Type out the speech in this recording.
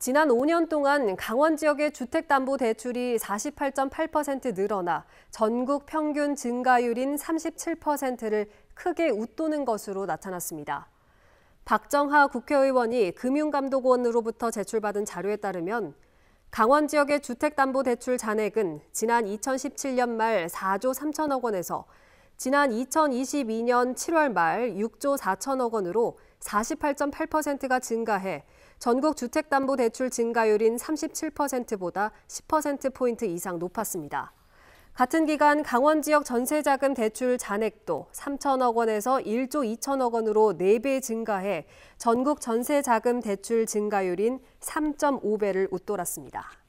지난 5년 동안 강원 지역의 주택담보대출이 48.8% 늘어나 전국 평균 증가율인 37%를 크게 웃도는 것으로 나타났습니다. 박정하 국회의원이 금융감독원으로부터 제출받은 자료에 따르면 강원 지역의 주택담보대출 잔액은 지난 2017년 말 4조 3천억 원에서 지난 2022년 7월 말 6조 4천억 원으로 48.8%가 증가해 전국 주택담보대출 증가율인 37%보다 10%포인트 이상 높았습니다. 같은 기간 강원 지역 전세자금 대출 잔액도 3천억 원에서 1조 2천억 원으로 4배 증가해 전국 전세자금 대출 증가율인 3.5배를 웃돌았습니다.